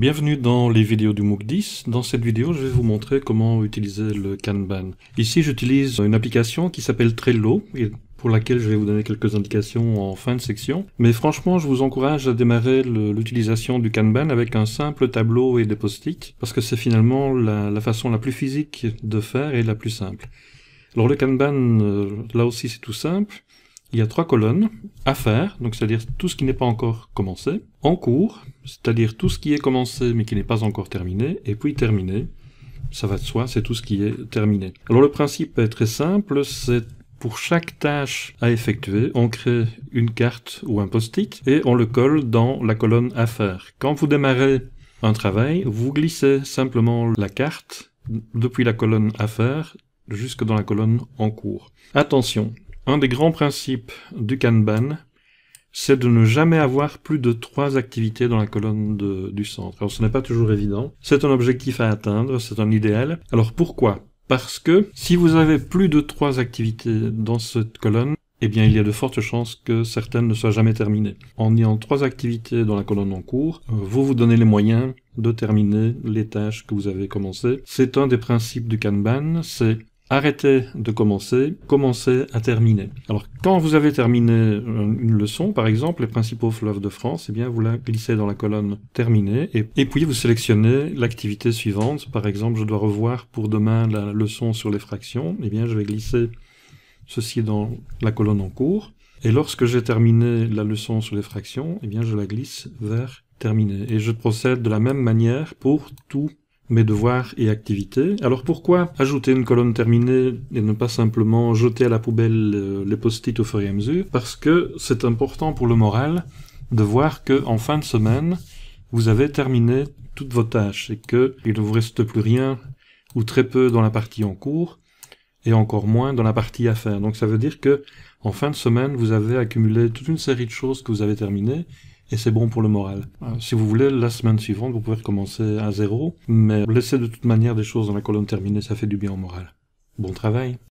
Bienvenue dans les vidéos du MOOC 10. Dans cette vidéo, je vais vous montrer comment utiliser le Kanban. Ici, j'utilise une application qui s'appelle Trello et pour laquelle je vais vous donner quelques indications en fin de section. Mais franchement, je vous encourage à démarrer l'utilisation du Kanban avec un simple tableau et des post-it parce que c'est finalement la, façon la plus physique de faire et la plus simple. Alors le Kanban, euh, là aussi c'est tout simple. Il y a trois colonnes à faire, donc c'est-à-dire tout ce qui n'est pas encore commencé, en cours, c'est-à-dire tout ce qui est commencé mais qui n'est pas encore terminé, et puis terminé, ça va de soi, c'est tout ce qui est terminé. Alors le principe est très simple, c'est pour chaque tâche à effectuer, on crée une carte ou un post-it et on le colle dans la colonne à faire. Quand vous démarrez un travail, vous glissez simplement la carte depuis la colonne à faire jusque dans la colonne en cours. Attention, un des grands principes du Kanban, c'est de ne jamais avoir plus de trois activités dans la colonne du centre. Alors ce n'est pas toujours évident. C'est un objectif à atteindre, c'est un idéal. Alors pourquoi Parce que si vous avez plus de trois activités dans cette colonne, eh bien il y a de fortes chances que certaines ne soient jamais terminées. En ayant trois activités dans la colonne en cours, vous vous donnez les moyens de terminer les tâches que vous avez commencées. C'est un des principes du Kanban, c'est arrêtez de commencer, commencez à terminer. Alors, quand vous avez terminé euh, une leçon, par exemple, les principaux fleuves de France, eh bien, vous la glissez dans la colonne terminée et, puis vous sélectionnez l'activité suivante. Par exemple, je dois revoir pour demain la leçon sur les fractions. Eh bien, je vais glisser ceci dans la colonne en cours. Et lorsque j'ai terminé la leçon sur les fractions, eh bien, je la glisse vers terminer. Et je procède de la même manière pour tout mes devoirs et activités. Alors pourquoi ajouter une colonne terminée et ne pas simplement jeter à la poubelle euh, les post-it au fur et à mesure Parce que c'est important pour le moral de voir que en fin de semaine, vous avez terminé toutes vos tâches et que il ne vous reste plus rien ou très peu dans la partie en cours et encore moins dans la partie à faire. Donc ça veut dire que en fin de semaine, vous avez accumulé toute une série de choses que vous avez terminées et c'est bon pour le moral. si vous voulez, la semaine suivante, vous pouvez recommencer à zéro, mais laisser de toute manière des choses dans la colonne terminée, ça fait du bien au moral. Bon travail